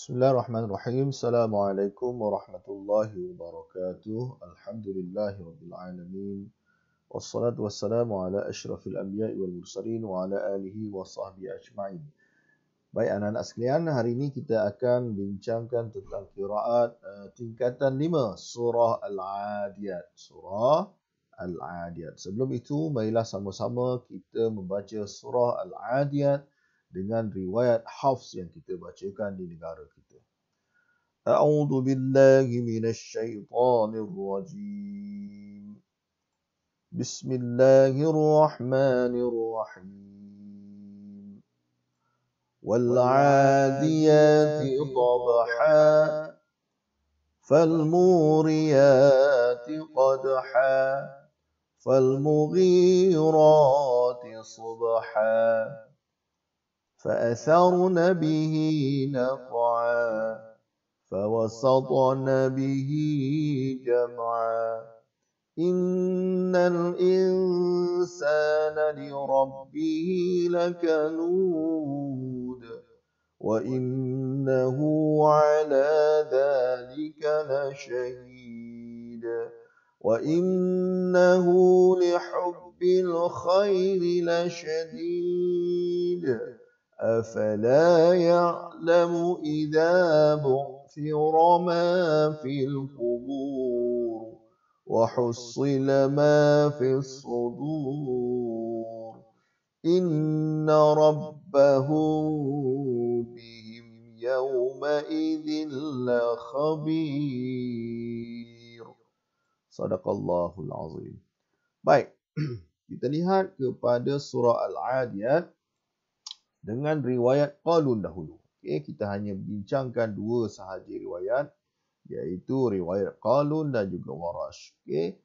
Bismillahirrahmanirrahim. Assalamualaikum warahmatullahi wabarakatuh. Alhamdulillahi rabbil alamin. Wassalatu wassalamu ala ashrafil anbiya'i wal mursalin wa ala alihi wa sahbihi ajma'in. Baik anak-anak sekalian, hari ini kita akan bincangkan tentang qiraat uh, eh, tingkatan 5 surah Al-Adiyat. Surah Al-Adiyat. Sebelum itu, marilah sama-sama kita membaca surah Al-Adiyat. dengan riwayat Hafs yang kita bacakan di negara kita. A'udzu billahi minasy syaithanir rajim. Bismillahirrahmanirrahim. Wal 'adiyati dhabha. فالموريات قدحا فالمغيرات صبحا فأثرن به نقعا فوسطن به جمعا إن الإنسان لربه لكنود وإنه على ذلك لشهيد وإنه لحب الخير لشديد أفلا يعلم إذا بعثر ما في القبور وحصل ما في الصدور إن ربهم يومئذ لخبير. صدق الله العظيم Baik, kita lihat kepada surah Al-Adiyat dengan riwayat qalun dahulu. Okey, kita hanya bincangkan dua sahaja riwayat iaitu riwayat qalun dan juga warash. Okey.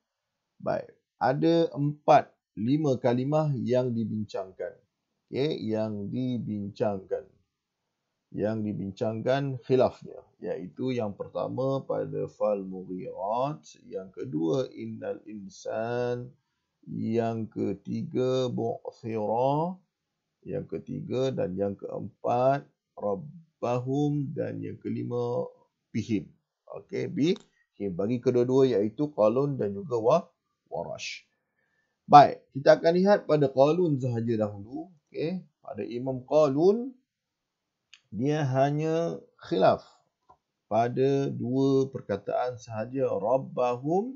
Baik. Ada empat, lima kalimah yang dibincangkan. Okey, yang dibincangkan. Yang dibincangkan khilafnya. Iaitu yang pertama pada fal mughirat. Yang kedua innal insan. Yang ketiga bu'firah yang ketiga dan yang keempat rabbahum dan yang kelima bihim okey bihim bagi kedua-dua iaitu qalun dan juga wa warash baik kita akan lihat pada qalun sahaja dahulu okey pada imam qalun dia hanya khilaf pada dua perkataan sahaja rabbahum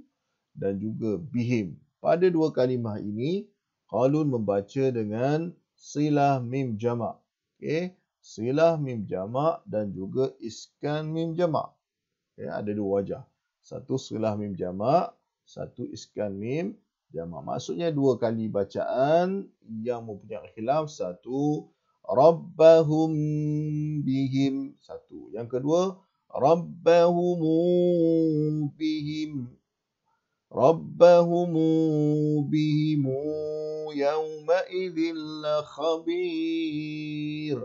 dan juga bihim pada dua kalimah ini qalun membaca dengan silah mim jamak. Okey, silah mim jamak dan juga iskan mim jamak. Okay. ada dua wajah. Satu silah mim jamak, satu iskan mim jamak. Maksudnya dua kali bacaan yang mempunyai khilaf satu rabbahum bihim satu. Yang kedua rabbahum bihim ربهم بهم يومئذ لخبير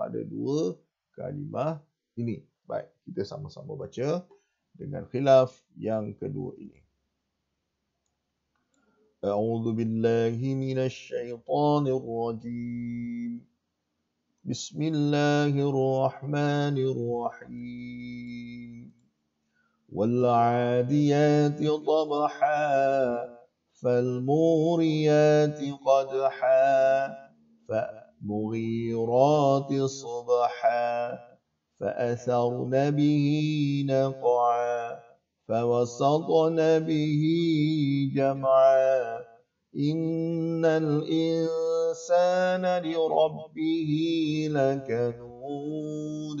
Pada dua kalimah ini. Baik, kita sama-sama baca dengan khilaf yang kedua ini. أعوذ بالله من الشيطان الرجيم بسم الله الرحمن الرحيم والعاديات طبحا فالموريات قدحا فالمغيرات صبحا فأثرن به نقعا فوسطن به جمعا إن الإنسان لربه لكنود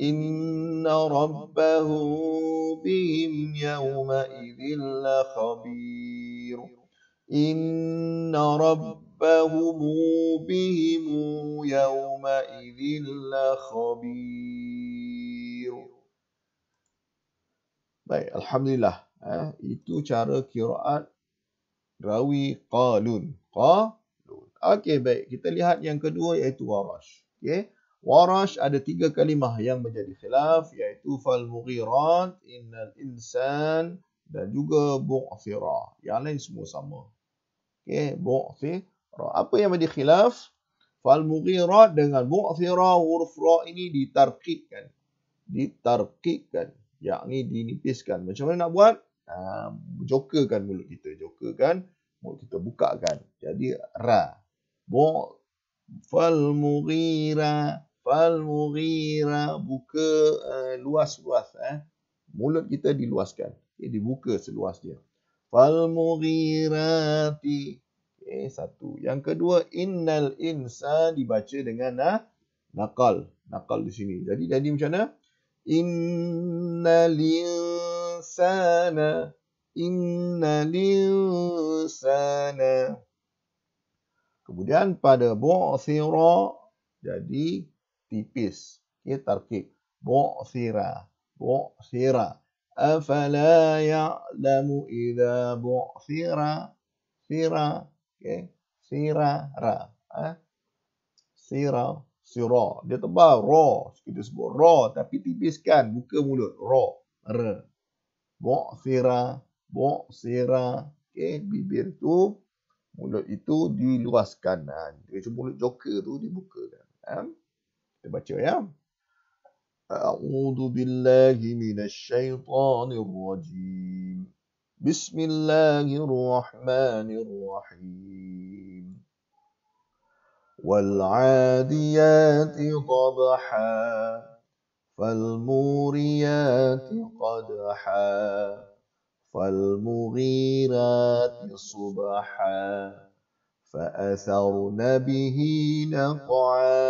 إن ربه بهم يومئذ لخبير إن ربهم بهم يومئذ لخبير Baik, Alhamdulillah. Eh, itu cara kiraat rawi qalun. Qalun. Okey, baik. Kita lihat yang kedua iaitu warash. Okey. Warash ada tiga kalimah yang menjadi khilaf iaitu fal mughirat innal insan dan juga bu'thira. Yang lain semua sama. Okey, bu'thira. Apa yang menjadi khilaf? Fal mughirat dengan bu'thira huruf ra ini ditarkikkan. Ditarkikkan. Yakni dinipiskan. Macam mana nak buat? Ah, uh, jokerkan mulut kita, jokerkan mulut kita bukakan. Jadi ra. Bu'thira. Fal mughirat. Fal falmughira buka eh, luas-luas uh, eh mulut kita diluaskan okey dibuka seluas dia falmughirati okey eh, satu yang kedua innal insa dibaca dengan uh, nakal nakal di sini jadi jadi macam mana innal insana innal insana kemudian pada bu'thira jadi tipis. Okey, ya, tarkib. Bu'thira. Bu'thira. Afala ya'lamu idha bu'thira. Thira. okay, Thira. Ra. Ha? Thira. Sira. Dia tebal. Ra. Kita sebut ra. Tapi tipiskan. Buka mulut. Ra. Ra. Bu'thira. Bu'thira. Okay, Bibir tu. Mulut itu diluaskan. Ha. Macam mulut joker tu dibuka. Kan? Ha? تبتيو يا أعوذ بالله من الشيطان الرجيم بسم الله الرحمن الرحيم والعاديات ضبحا فالموريات قدحا فالمغيرات صبحا فأثرن به نقعاً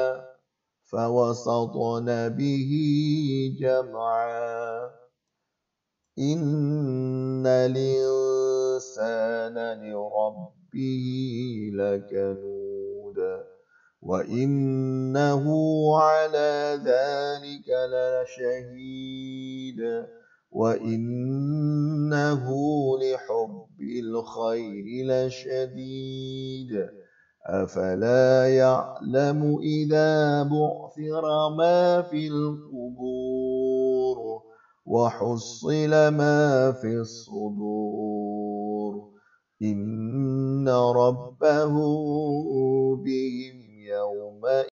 فوسطن به جمعا إن الإنسان لربه لكنود وإنه على ذلك لشهيد وإنه لحب الخير لشديد أفلا يعلم إذا بعثر ما في القبور وحصل ما في الصدور إن ربه بهم يومئذ